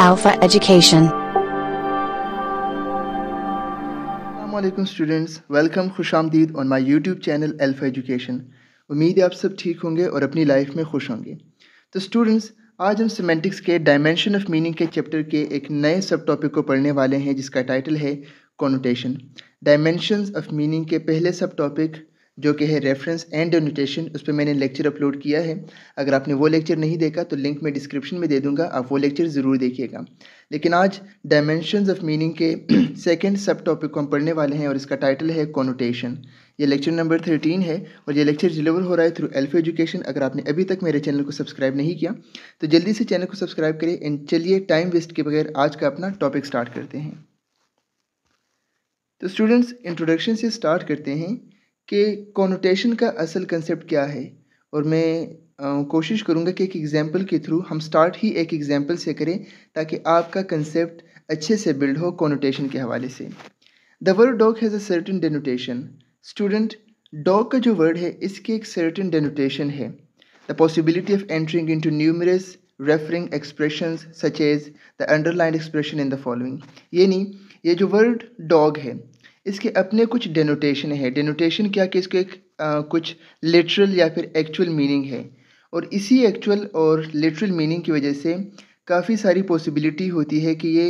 Alpha Education. Assalamualaikum students, welcome खुश आमदीद on my YouTube channel Alpha Education. उम्मीद है आप सब ठीक होंगे और अपनी लाइफ में खुश होंगे तो स्टूडेंट्स आज हम सिमेंटिक्स के डायमेंशन ऑफ मीनिंग के चैप्टर के एक नए सब टॉपिक को पढ़ने वाले हैं जिसका टाइटल है कॉनोटेशन डायमेंशन ऑफ मीनिंग के पहले सब टॉपिक जो कि है रेफरेंस एंड नोटेशन उस पर मैंने लेक्चर अपलोड किया है अगर आपने वो लेक्चर नहीं देखा तो लिंक मैं डिस्क्रिप्शन में दे दूंगा आप वो लेक्चर ज़रूर देखिएगा लेकिन आज डायमेंशन ऑफ मीनिंग के सेकेंड सब टॉपिक को हम पढ़ने वाले हैं और इसका टाइटल है कॉनोटेशन ये लेक्चर नंबर थर्टीन है और ये लेक्चर डिलीवर हो रहा है थ्रू एल्फ एजुकेशन अगर आपने अभी तक मेरे चैनल को सब्सक्राइब नहीं किया तो जल्दी से चैनल को सब्सक्राइब करें एंड चलिए टाइम वेस्ट के बगैर आज का अपना टॉपिक स्टार्ट करते हैं तो स्टूडेंट्स इंट्रोडक्शन से स्टार्ट करते हैं कि कॉनोटेशन का असल कंसेप्ट क्या है और मैं कोशिश करूँगा कि एक एग्ज़ाम्पल के थ्रू हम स्टार्ट ही एक एग्ज़ाम्पल से करें ताकि आपका कंसेप्ट अच्छे से बिल्ड हो कॉनोटेशन के हवाले से the word dog has a certain denotation student dog का जो वर्ड है इसकी एक सर्टन डेनोटेशन है the possibility of entering into numerous referring expression such as the underline expression in the following यानी ये जो वर्ड डॉग है इसके अपने कुछ डेनोटेशन है डेनोटेशन क्या कि इसके एक आ, कुछ लिटरल या फिर एक्चुअल मीनिंग है और इसी एक्चुअल और लिटरल मीनिंग की वजह से काफ़ी सारी पॉसिबिलिटी होती है कि ये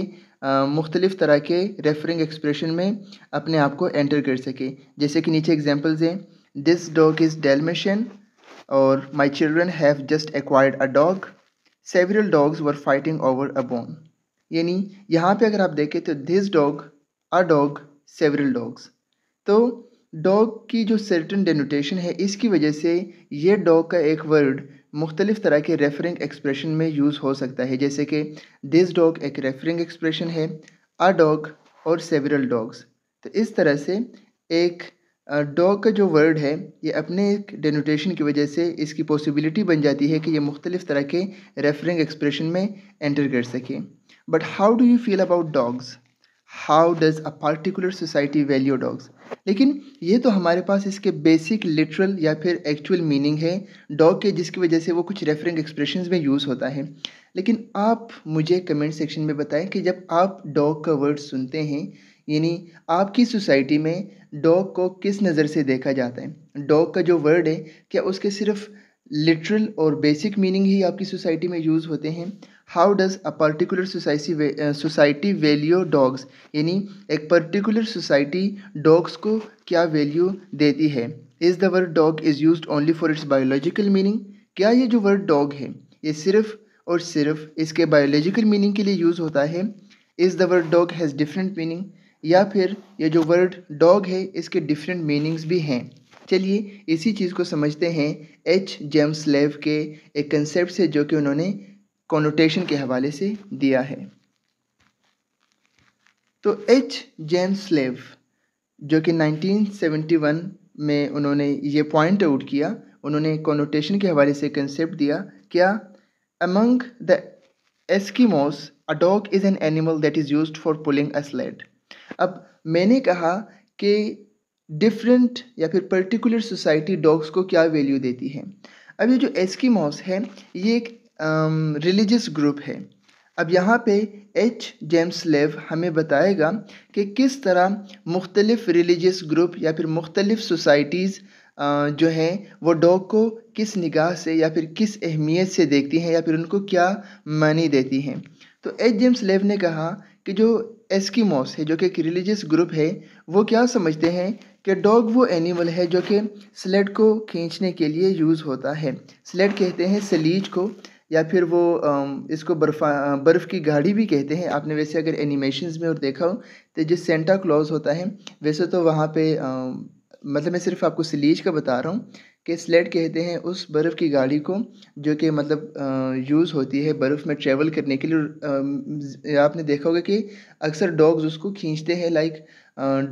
मुख्तलिफ़ तरह के रेफरिंग एक्सप्रेशन में अपने आप को एंटर कर सके जैसे कि नीचे एग्जांपल्स हैं दिस डॉग इज़ डेलमेशन और my children have just acquired a dog several dogs were fighting over a bone यानी यहाँ पे अगर आप देखें तो this dog a dog several dogs तो डॉग की जो सर्टन डेनोटेशन है इसकी वजह से ये डॉग का एक वर्ड मुख्तलिफ तरह के रेफरिंग एक्सप्रेशन में यूज़ हो सकता है जैसे कि दिस डॉग एक रेफरिंग एक्सप्रेशन है अ डॉग और सेवरल डॉग्स तो इस तरह से एक डॉग का जो वर्ड है ये अपने एक डेनोटेशन की वजह से इसकी पॉसिबिलिटी बन जाती है कि ये मुख्तलिफ तरह के रेफरिंग एक्सप्रेशन में एंटर कर सके but how do you feel about dogs how does a particular society value dogs लेकिन ये तो हमारे पास इसके बेसिक लिटरल या फिर एक्चुअल मीनिंग है डॉग के जिसकी वजह से वो कुछ रेफरिंग एक्सप्रेशन में यूज़ होता है लेकिन आप मुझे कमेंट सेक्शन में बताएं कि जब आप डॉग का वर्ड सुनते हैं यानी आपकी सोसाइटी में डॉग को किस नज़र से देखा जाता है डॉग का जो वर्ड है क्या उसके सिर्फ लिटरल और बेसिक मीनिंग ही आपकी सोसाइटी में यूज़ होते हैं how does a particular society society value dogs यानी एक पर्टिकुलर सोसाइटी डॉग्स को क्या वैल्यू देती है is the word dog is use only for its biological meaning क्या ये जो वर्ड डॉग है ये सिर्फ और सिर्फ इसके बायोलॉजिकल मीनिंग के लिए यूज़ होता है is the word dog has different meaning या फिर ये जो वर्ड डॉग है इसके डिफरेंट मीनिंग्स भी हैं चलिए इसी चीज़ को समझते हैं एच जेम्स लेव के एक कंसेप्ट से जो कि उन्होंने कॉनोटेशन के हवाले से दिया है तो एच जेम्स लेव जो कि 1971 में उन्होंने ये पॉइंट आउट किया उन्होंने कॉनोटेशन के हवाले से कंसेप्ट दिया क्या among the Eskimos a dog is an animal that is used for pulling a sled अब मैंने कहा कि डिफरेंट या फिर पर्टिकुलर सोसाइटी डॉग्स को क्या वैल्यू देती है अब ये जो मॉस है ये एक रिलीजियस um, ग्रुप है अब यहाँ पे एच जेम्स लेव हमें बताएगा कि किस तरह मुख्तलिफ़ रिलीजियस ग्रुप या फिर मुख्तलिफ़ सोसाइटीज़ uh, जो हैं वो डॉग को किस निगाह से या फिर किस अहमियत से देखती हैं या फिर उनको क्या मानी देती हैं तो एच जेम्स लेव ने कहा कि जो एस्किमोस है जो कि एक रिलीजियस ग्रुप है वो क्या समझते हैं कि डॉग वो एनिमल है जो कि स्लेट को खींचने के लिए यूज़ होता है स्लेट कहते हैं सलीज को या फिर वो इसको बर्फा बर्फ़ की गाड़ी भी कहते हैं आपने वैसे अगर एनिमेशंस में और देखा हो तो जो सेंटा क्लॉज होता है वैसे तो वहाँ पे मतलब मैं सिर्फ आपको सिलीज का बता रहा हूँ कि स्लेट कहते हैं उस बर्फ़ की गाड़ी को जो कि मतलब यूज़ होती है बर्फ़ में ट्रेवल करने के लिए आपने देखा होगा कि अक्सर डॉग्स उसको खींचते हैं लाइक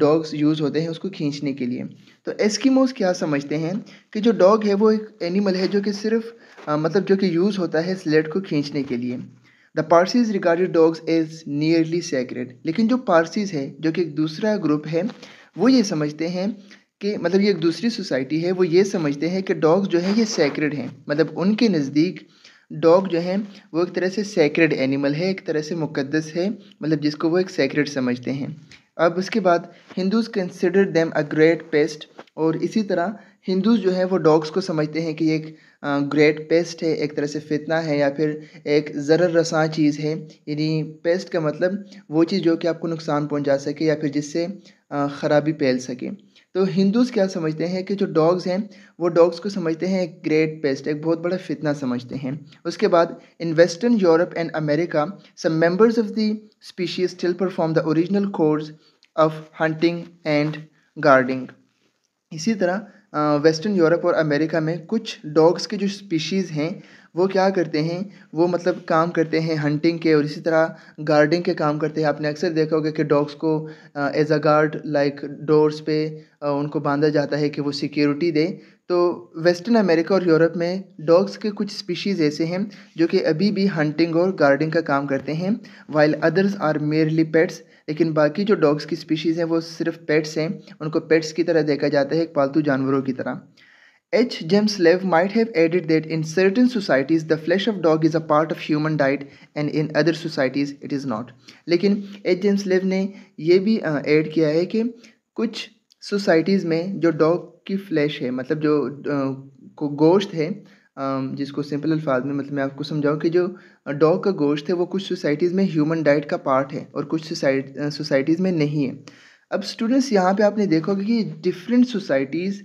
डॉग्स यूज़ होते हैं उसको खींचने के लिए तो एस्किमोस क्या समझते हैं कि जो डॉग है वो एक एनिमल है जो कि सिर्फ मतलब जो कि यूज़ होता है स्लेट को खींचने के लिए the Parsis regarded dogs as nearly sacred लेकिन जो पारसीज है जो कि एक दूसरा ग्रुप है वो ये समझते हैं कि मतलब ये एक दूसरी सोसाइटी है वो ये समझते हैं कि डॉग्स जो है ये सैक्रेड हैं मतलब उनके नज़दीक डॉग जो है वो एक तरह से सैक्रेड एनिमल है एक तरह से मुकदस है मतलब जिसको वो एक सैक्रेड समझते हैं अब उसके बाद Hindus consider them a great pest और इसी तरह हिंदूज़ जो है वो डॉग्स को समझते हैं कि एक ग्रेट पेस्ट है एक तरह से फितना है या फिर एक ज़र रसा चीज़ है यानी पेस्ट का मतलब वो चीज़ जो कि आपको नुकसान पहुंचा सके या फिर जिससे ख़राबी फैल सके तो हिंदूज़ क्या समझते हैं कि जो डॉग्स हैं वो डॉग्स को समझते हैं एक ग्रेट पेस्ट एक बहुत बड़ा फितना समझते हैं उसके बाद in western Europe and America some members of the species still perform the original course of hunting and guarding इसी तरह वेस्टर्न यूरोप और अमेरिका में कुछ डॉग्स के जो स्पीशीज़ हैं वो क्या करते हैं वो मतलब काम करते हैं हंटिंग के और इसी तरह गार्डिंग के काम करते हैं आपने अक्सर देखा होगा कि डॉग्स को as a guard like doors पे आ, उनको बांधा जाता है कि वो सिक्योरिटी दे तो वेस्टर्न अमेरिका और यूरोप में डॉग्स के कुछ स्पीशीज़ ऐसे हैं जो कि अभी भी हंटिंग और गार्डिंग का काम करते हैं while others are merely pets लेकिन बाकी जो डॉग्स की स्पीशीज़ हैं वो सिर्फ पेट्स हैं उनको पेट्स की तरह देखा जाता है एक पालतू जानवरों की तरह H. लेव might have added that in certain societies the flesh of dog is a part of human diet and in other societies it is not. लेकिन H. लेव ने ये भी ऐड किया है कि कुछ सोसाइटीज़ में जो डॉग की फ्लैश है मतलब जो को गोश्त है जिसको सिंपल अल्फाज में मतलब मैं आपको समझाऊँ कि जो डॉग का गोश्त है वो कुछ सोसाइटीज़ में ह्यूमन डाइट का पार्ट है और कुछ सोसाइटीज़ में नहीं है अब स्टूडेंट्स यहाँ पे आपने देखोगे कि डिफरेंट सोसाइटीज़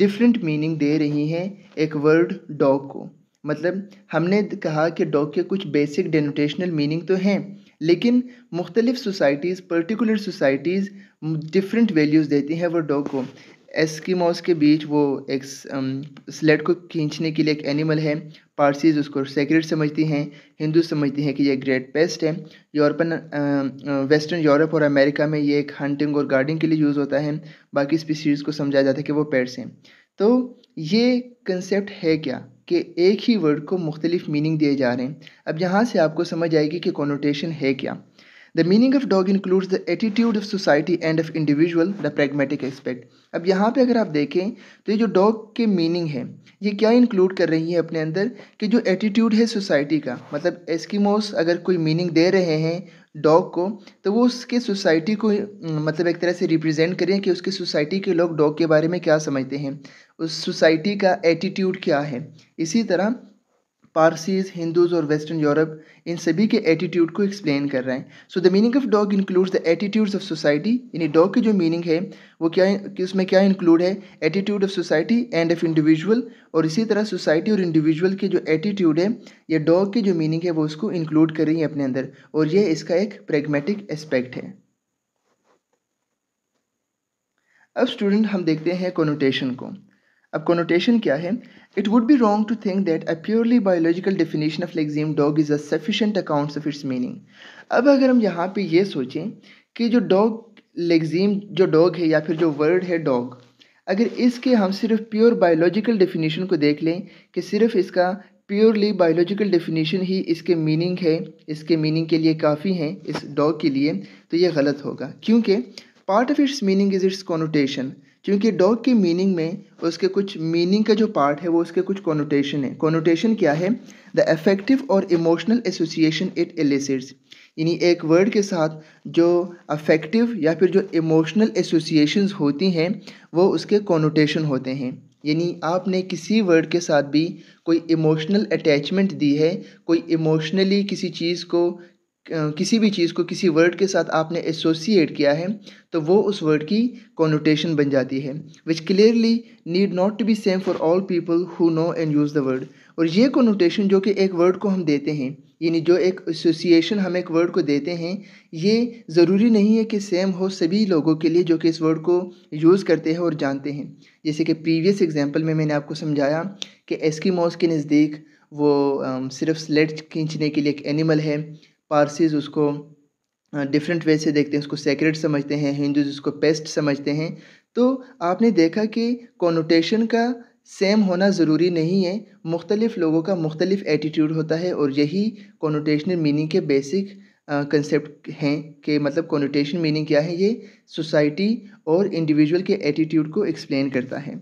डिफरेंट मीनिंग दे रही हैं एक वर्ड डॉग को मतलब हमने कहा कि डॉग के कुछ बेसिक डेनोटेशनल मीनिंग तो हैं लेकिन मुख्तलिफ़ societies particular societies different values देती हैं वो डॉग को एस्किमोस के बीच वो एक स्लेट को खींचने के लिए एक एनिमल है पारसीज उसको सेक्रेट समझती हैं हिंदू समझती हैं कि यह ग्रेट पेस्ट है यूरोपन वेस्टर्न यूरोप और अमेरिका में ये एक हंटिंग और गार्डिंग के लिए यूज़ होता है बाकी स्पीसीज़ को समझाया जाता है कि वो पेट्स हैं तो ये कंसेप्ट है क्या कि एक ही वर्ड को मुख्तलिफ मीनिंग दिए जा रहे हैं अब यहाँ से आपको समझ आएगी कि कॉनोटेशन है क्या the meaning of dog includes the attitude of society and of individual the pragmatic aspect अब यहाँ पे अगर आप देखें तो ये जो डॉग के मीनिंग है ये क्या इंक्लूड कर रही है अपने अंदर कि जो एटीट्यूड है सोसाइटी का मतलब एस्किमोस अगर कोई मीनिंग दे रहे हैं डॉग को तो वो उसके सोसाइटी को मतलब एक तरह से रिप्रेजेंट करें कि उसके सोसाइटी के लोग डॉग के बारे में क्या समझते हैं उस सोसाइटी का एटीट्यूड क्या है इसी तरह पारसीज हिंदूज और वेस्टर्न यूरोप इन सभी के एटीट्यूड को एक्सप्लेन कर रहे हैं so the meaning of dog includes the attitudes of society यानी डॉग की जो मीनिंग है वो क्या कि उसमें क्या इंक्लूड है attitude of society and of individual और इसी तरह सोसाइटी और इंडिविजुअल के जो एटीट्यूड है या डॉग की जो मीनिंग है वो उसको इंक्लूड कर रही है अपने अंदर और ये इसका एक प्रेगमेटिक एस्पेक्ट है अब स्टूडेंट हम देखते हैं कोनोटेशन को अब कोनोटेशन क्या है it would be wrong to think that a purely biological definition of lexeme dog is a sufficient account of its meaning अब अगर हम यहाँ पे ये सोचें कि जो डॉग लेग्जीम जो डॉग है या फिर जो वर्ड है डॉग अगर इसके हम सिर्फ प्योर बायोलॉजिकल डेफिनेशन को देख लें कि सिर्फ इसका प्योरली बायोलॉजिकल डेफिनेशन ही इसके मीनिंग है इसके मीनिंग के लिए काफ़ी हैं इस डॉग के लिए तो ये गलत होगा क्योंकि part of its meaning is its connotation क्योंकि डॉग की मीनिंग में उसके कुछ मीनिंग का जो पार्ट है वो उसके कुछ कॉनोटेशन है कॉनोटेशन क्या है द अफेक्टिव और इमोशनल एसोसिएशन इट एलिसिट्स यानी एक वर्ड के साथ जो अफेक्टिव या फिर जो इमोशनल एसोसिएशंस होती हैं वो उसके कॉनोटेशन होते हैं यानी आपने किसी वर्ड के साथ भी कोई इमोशनल अटैचमेंट दी है कोई इमोशनली किसी चीज़ को किसी भी चीज़ को किसी वर्ड के साथ आपने एसोसिएट किया है तो वो उस वर्ड की कॉनोटेशन बन जाती है which clearly need not to be same for all people who know and use the word और ये कॉनोटेशन जो कि एक वर्ड को हम देते हैं यानी जो एक एसोसिएशन हम एक वर्ड को देते हैं ये ज़रूरी नहीं है कि सेम हो सभी लोगों के लिए जो कि इस वर्ड को यूज़ करते हैं और जानते हैं जैसे कि प्रीवियस एग्जाम्पल में मैंने आपको समझाया कि एस्किमोस के नज़दीक वो सिर्फ स्लेट खींचने के लिए एक एनिमल है पारसीज उसको डिफरेंट वे से देखते हैं उसको सेक्रेट समझते हैं हिंदूज उसको पेस्ट समझते हैं तो आपने देखा कि कॉनोटेशन का सेम होना ज़रूरी नहीं है मुख्तलिफ़ लोगों का मुख्तलिफ एटीट्यूड होता है और यही कॉनोटेशनल मीनिंग के बेसिक कंसेप्ट हैं कि मतलब कॉनोटेशन मीनिंग क्या है ये सोसाइटी और इंडिविजुअल के एटीट्यूड को एक्सप्लेन करता है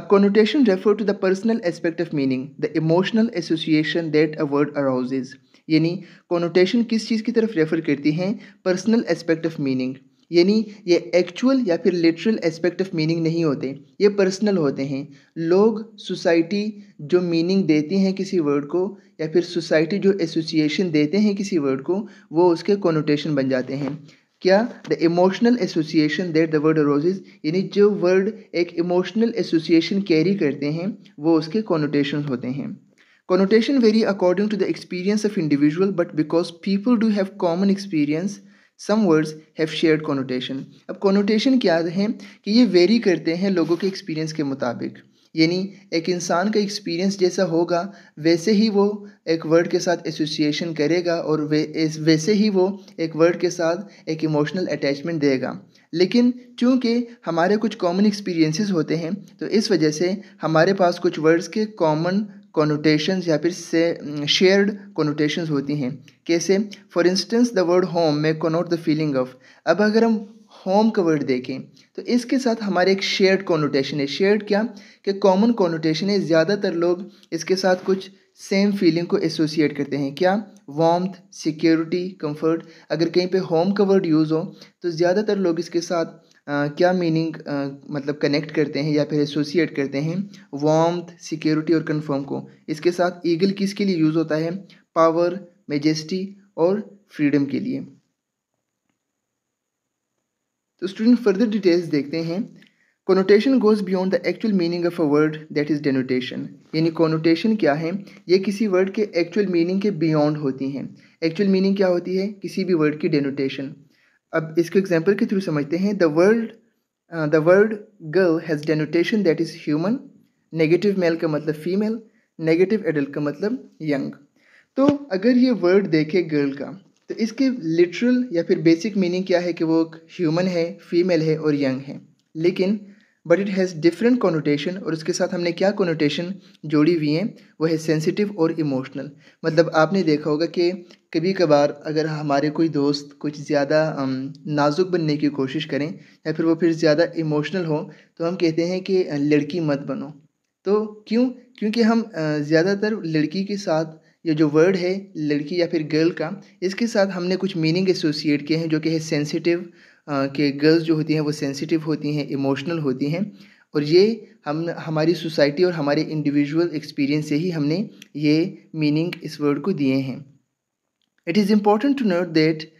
अब connotation refer to the personal aspect of meaning the emotional association that a word arouses यानी कॉनोटेशन किस चीज़ की तरफ रेफर करती हैं पर्सनल एस्पेक्ट ऑफ मीनिंग यानी ये एक्चुअल या फिर लिटरल एस्पेक्ट ऑफ मीनिंग नहीं होते ये पर्सनल होते हैं लोग सोसाइटी जो मीनिंग देती हैं किसी वर्ड को या फिर सोसाइटी जो एसोसिएशन देते हैं किसी वर्ड को वो उसके कॉनोटेशन बन जाते हैं क्या the emotional association that the word arouses यानी जो वर्ड एक इमोशनल एसोसिएशन कैरी करते हैं वो उसके कॉनोटेशन होते हैं Connotation vary according to the experience of individual but because people do have common experience some words have share connotation अब कॉनोटेशन क्या है कि ये वेरी करते हैं लोगों के एक्सपीरियंस के मुताबिक यानी एक इंसान का एक्सपीरियंस जैसा होगा वैसे ही वो एक वर्ड के साथ एसोसिएशन करेगा और वे वैसे ही वो एक वर्ड के साथ एक इमोशनल अटैचमेंट देगा लेकिन चूंकि हमारे कुछ कॉमन एक्सपीरियंसेस होते हैं तो इस वजह से हमारे पास कुछ वर्ड्स के कॉमन कॉनोटेशंस या फिर से शेयर्ड कॉनोटेशंस होती हैं कैसे for instance the word home में कॉनोट द फीलिंग ऑफ अब अगर हम होम का वर्ड देखें तो इसके साथ हमारे एक शेयर्ड कॉनोटेशन है शेयर्ड क्या कि कॉमन कॉनोटेशन है ज़्यादातर लोग इसके साथ कुछ सेम फीलिंग को एसोसिएट करते हैं क्या वार्म्थ सिक्योरिटी कंफर्ट अगर कहीं पे होम का वर्ड यूज़ हो तो ज़्यादातर लोग इसके साथ क्या मीनिंग मतलब कनेक्ट करते हैं या फिर एसोसिएट करते हैं वार्म्थ सिक्योरिटी और कन्फर्म को इसके साथ ईगल किसके लिए यूज़ होता है पावर मेजेस्टी और फ्रीडम के लिए तो स्टूडेंट फर्दर डिटेल्स देखते हैं connotation goes beyond the actual meaning of a word that is denotation यानी कोनोटेशन क्या है ये किसी वर्ड के एक्चुअल मीनिंग के बियॉन्ड होती हैं एक्चुअल मीनिंग क्या होती है किसी भी वर्ड की डेनोटेशन अब इसको एग्जाम्पल के थ्रू समझते हैं the world the world girl has denotation that is human negative male का मतलब फीमेल नेगेटिव एडल्ट का मतलब यंग तो अगर ये वर्ड देखे गर्ल का तो इसके लिटरल या फिर बेसिक मीनिंग क्या है कि वो ह्यूमन है फीमेल है और यंग है लेकिन but it has different connotation और उसके साथ हमने क्या कोनोटेशन जोड़ी हुई हैं वो है सेंसिटिव और इमोशनल मतलब आपने देखा होगा कि कभी कभार अगर हमारे कोई दोस्त कुछ ज़्यादा नाजुक बनने की कोशिश करें या फिर वो फिर ज़्यादा इमोशनल हो तो हम कहते हैं कि लड़की मत बनो तो क्यों क्योंकि हम ज़्यादातर लड़की के साथ ये जो वर्ड है लड़की या फिर गर्ल का इसके साथ हमने कुछ मीनिंग एसोसिएट किए हैं जो कि है सेंसिटिव कि गर्ल्स जो होती हैं वो सेंसिटिव होती हैं इमोशनल होती हैं और ये हम हमारी सोसाइटी और हमारे इंडिविजुअल एक्सपीरियंस से ही हमने ये मीनिंग इस वर्ड को दिए हैं it is important to note that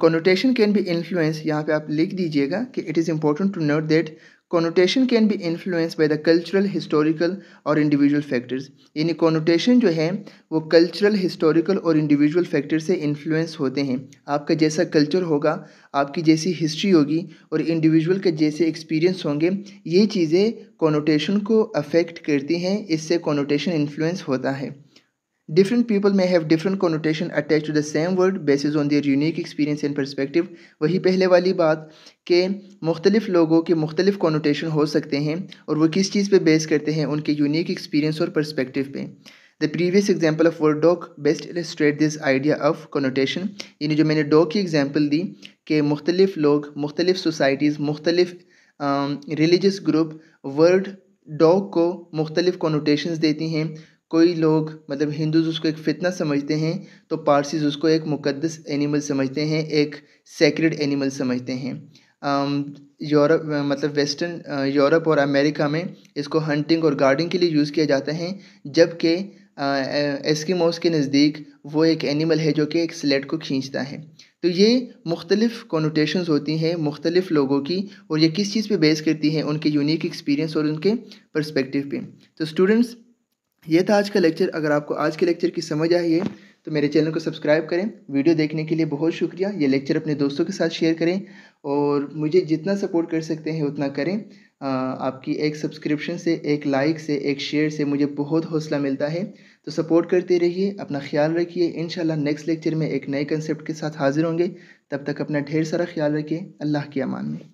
connotation can be influence यहाँ पे आप लिख दीजिएगा कि it is important to note that connotation can be influence by the cultural historical और इंडिविजुअल फैक्टर्स यानी कॉनोटेशन जो है वो कल्चरल हिस्टोरिकल और इंडिविजुअल फैक्टर से इन्फ्लुएंस होते हैं आपका जैसा कल्चर होगा आपकी जैसी हिस्ट्री होगी और इंडिविजुअल के जैसे एक्सपीरियंस होंगे ये चीज़ें कॉनोटेशन को अफेक्ट करती हैं इससे कॉनोटेशन इन्फ्लुएंस होता है डिफरेंट पीपल में have different connotation attach to the same word basis on their unique experience and perspective वही पहले वाली बात के मुख्तलिफ़ लोगों के मुख्तलिफ़ कॉनोटेशन हो सकते हैं और वो किस चीज़ पर बेस करते हैं उनके यूनिक एक्सपीरियंस और परस्पेक्टिव पे the previous example of word dog best illustrate this idea of connotation यानी जो मैंने डॉग की एग्जाम्पल दी कि मुख्तलिफ़ लोग मुख्तलिफ़ सोसाइटीज़ मुख्तलिफ़ रिलीजस ग्रुप वर्ड डॉग को मुख्तलिफ़ कॉनोटेशन देती हैं कोई लोग मतलब हिंदूज़ उसको एक फितना समझते हैं तो पारसीज़ उसको एक मुक़द्दस एनिमल समझते हैं एक सेक्रेड एनिमल समझते हैं यूरोप मतलब वेस्टर्न यूरोप और अमेरिका में इसको हंटिंग और गार्डिंग के लिए यूज़ किया जाता है जबकि एस्किमोस के नज़दीक वो एक एनिमल है जो कि एक स्लेट को खींचता है तो ये मुख्तलिफ़ कॉनोटेशंस होती हैं मुख्तलिफ़ लोगों की और ये किस चीज़ पे बेस करती हैं उनके यूनिक एक्सपीरियंस और उनके पर्सपेक्टिव पे तो स्टूडेंट्स ये था आज का लेक्चर अगर आपको आज के लेक्चर की समझ आई है तो मेरे चैनल को सब्सक्राइब करें वीडियो देखने के लिए बहुत शुक्रिया ये लेक्चर अपने दोस्तों के साथ शेयर करें और मुझे जितना सपोर्ट कर सकते हैं उतना करें आ, आपकी एक सब्सक्रिप्शन से एक लाइक से एक शेयर से मुझे बहुत हौसला मिलता है तो सपोर्ट करते रहिए अपना ख्याल रखिए इन नेक्स्ट लेक्चर में एक नए कंसेप्ट के साथ हाजिर होंगे तब तक अपना ढेर सारा ख्याल रखिए अल्लाह के अमान में